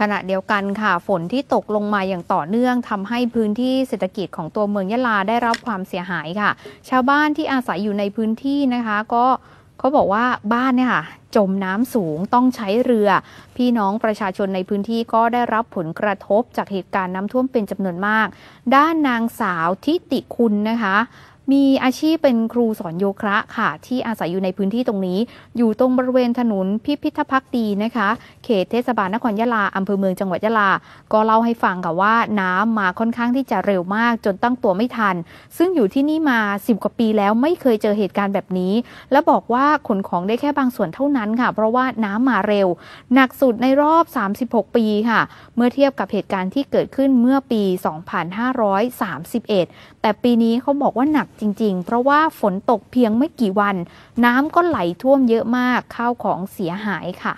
ขณะเดียวกันค่ะฝนที่ตกลงมาอย่างต่อเนื่อง ทำให้พื้นที่เศรษฐกิจของตัวเมืองยะลาได้รับความเสียหายค่ะ ชาวบ้านที่อาศัยอยู่ในพื้นที่นะคะ ก็เขาบอกว่าบ้านเนี่ยค่ะจมน้ำสูงต้องใช้เรือ พี่น้องประชาชนในพื้นที่ก็ได้รับผลกระทบจากเหตุการณ์น้ำท่วมเป็นจำนวนมาก ด้านนางสาวทิติคุณนะคะมีอาชีพเป็นครูสอนโยคะค่ะ ที่อาศัยอยู่ในพื้นที่ตรงนี้อยู่ตรงบริเวณถนนพิพิธภักดีนะคะ เขตเทศบาลนครยะลาอำเภอเมืองจังหวัดยะลา ก็เล่าให้ฟังค่ะว่าน้ำมาค่อนข้างที่จะเร็วมากจนตั้งตัวไม่ทัน ซึ่งอยู่ที่นี่มา 10 กว่าปีแล้วไม่เคยเจอเหตุการณ์แบบนี้ และบอกว่าขนของได้แค่บางส่วนเท่านั้นค่ะเพราะว่าน้ำมาเร็ว หนักสุดในรอบ 36 ปีค่ะ เมื่อเทียบกับเหตุการณ์ที่เกิดขึ้นเมื่อปี 2531แต่ปีนี้เขาบอกว่าหนักจริงๆ เพราะว่าฝนตกเพียงไม่กี่วันน้ำก็ไหลท่วมเยอะมาก ข้าวของเสียหายค่ะ